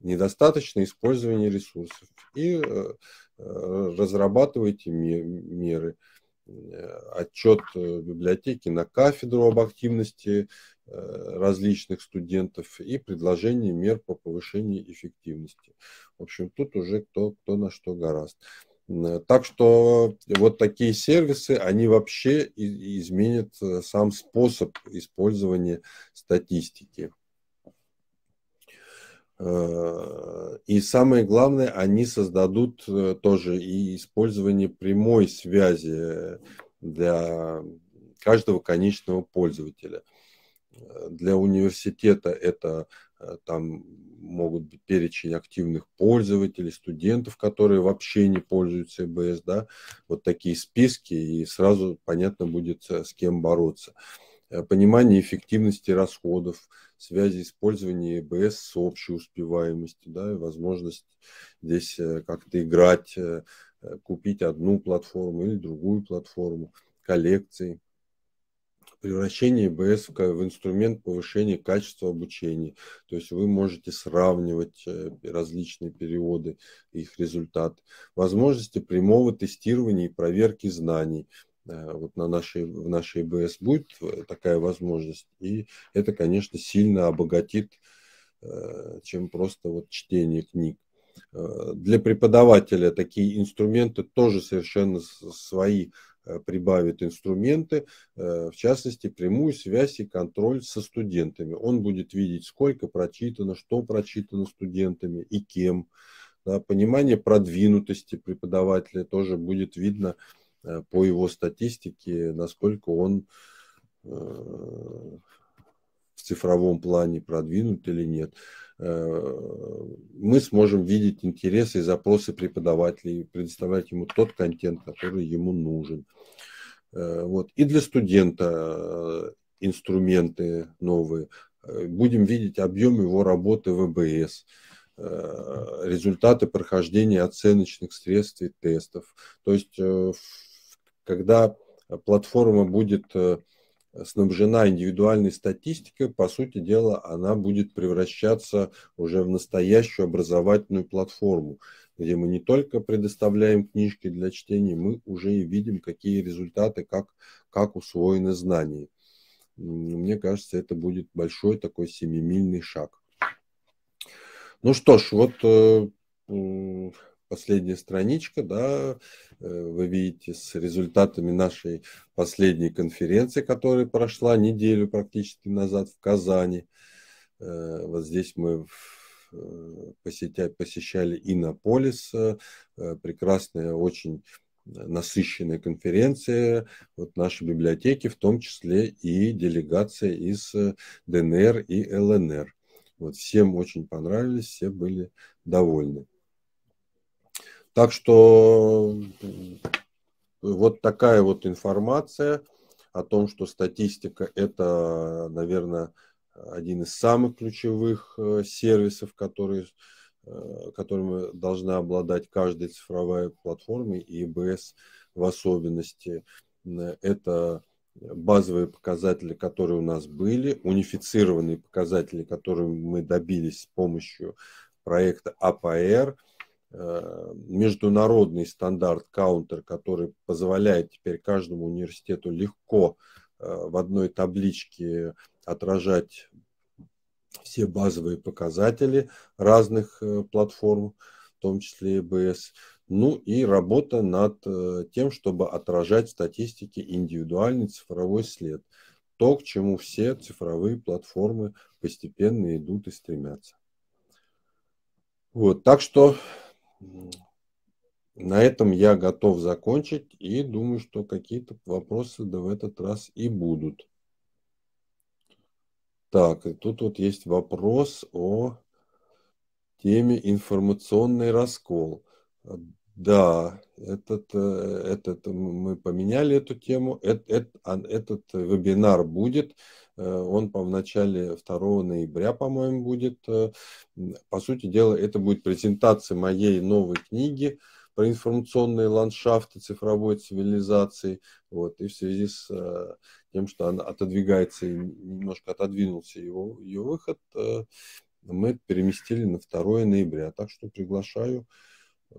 недостаточное использование ресурсов. И э, разрабатывайте меры. Э, отчет э, библиотеки на кафедру об активности э, различных студентов и предложение мер по повышению эффективности. В общем, тут уже кто, кто на что гораст. Так что вот такие сервисы, они вообще изменят сам способ использования статистики. Э, и самое главное, они создадут э, тоже и использование прямой связи для каждого конечного пользователя. Э, для университета это там могут быть перечень активных пользователей, студентов, которые вообще не пользуются ЭБС, да, вот такие списки, и сразу понятно будет, с кем бороться. Понимание эффективности расходов, связи использования ЭБС с общей успеваемостью, да, и возможность здесь э, как-то играть, э, э, купить одну платформу или другую платформу, коллекции. Превращение ЭБС в инструмент повышения качества обучения. То есть вы можете сравнивать различные периоды их результат, Возможности прямого тестирования и проверки знаний – Э, вот на нашей, в нашей БС будет э, такая возможность. И это, конечно, сильно обогатит, э, чем просто вот чтение книг. Для преподавателя такие инструменты тоже совершенно свои прибавит инструменты, в частности, прямую связь и контроль со студентами. Он будет видеть, сколько прочитано, что прочитано студентами и кем. Да, понимание продвинутости преподавателя тоже будет видно э, Э, по его статистике, насколько он э, в цифровом плане продвинут или нет. Э, мы сможем видеть интересы и запросы преподавателей, предоставлять ему тот контент, который ему нужен. Вот. И для студента инструменты новые. Будем видеть объем его работы в МБС, результаты прохождения оценочных средств и тестов. То есть когда э, платформа будет э, снабжена индивидуальной статистикой, по сути дела, она будет превращаться уже в настоящую образовательную платформу, где мы не только предоставляем книжки для чтения, мы уже и видим, какие результаты, как, как усвоены знания. Мне кажется, это будет большой такой семимильный шаг. Ну что ж, вот э, последняя страничка, да, э, вы видите с результатами нашей последней конференции, которая прошла неделю практически назад в Казани. Э, вот здесь мы э, посещали Иннополис, прекрасная, очень насыщенная конференция вот наши библиотеки, в том числе и делегация из ДНР и ЛНР. Вот всем очень понравились, все были довольны. Так что вот такая вот информация о том, что статистика это, наверное, один из самых ключевых э, сервисов, которые, э, которыми должна обладать каждая цифровая платформа и ИБС в особенности. Это базовые показатели, которые у нас были, унифицированные показатели, которые мы добились с помощью проекта АПР – Э, международный стандарт каунтер, который позволяет теперь каждому университету легко э, в одной табличке отражать все базовые показатели разных э, платформ, в том числе и БС. Ну и работа над тем, чтобы отражать в статистике индивидуальный цифровой след. То, к чему все цифровые платформы постепенно идут и стремятся. Вот, так что на этом я готов закончить и думаю, что какие-то вопросы да в этот раз и будут. Так, и тут вот есть вопрос о теме информационный раскол. Да, этот, э, этот, мы поменяли эту тему. Этот, а, этот вебинар будет. Э, он по в начале 2 ноября, по-моему, будет. Э, по сути дела, это будет презентация моей новой книги про информационные ландшафты цифровой цивилизации. Вот. И в связи с тем, что она отодвигается, немножко отодвинулся его, ее выход, мы переместили на 2 ноября. Так что приглашаю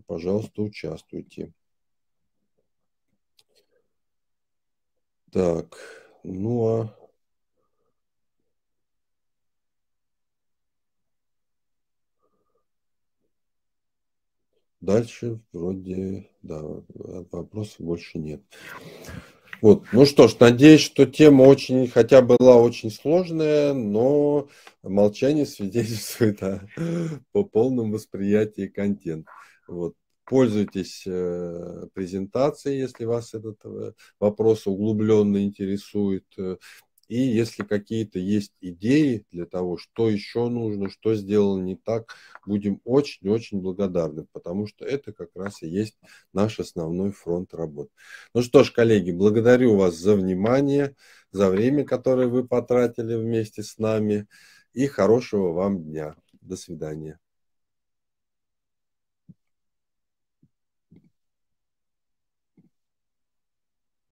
Пожалуйста, участвуйте. Так, ну а Дальше вроде, да, вопросов больше нет. Вот. Ну что ж, надеюсь, что тема очень, хотя была очень сложная, но молчание свидетельствует о, по полном восприятии контента. Вот. Пользуйтесь э, презентацией, если вас этот э, вопрос углубленно интересует. Э. И если какие-то есть идеи для того, что еще нужно, что сделано не так, будем очень-очень благодарны, потому что это как раз и есть наш основной фронт работ. Ну что ж, коллеги, благодарю вас за внимание, за время, которое вы потратили вместе с нами, и хорошего вам дня. До свидания.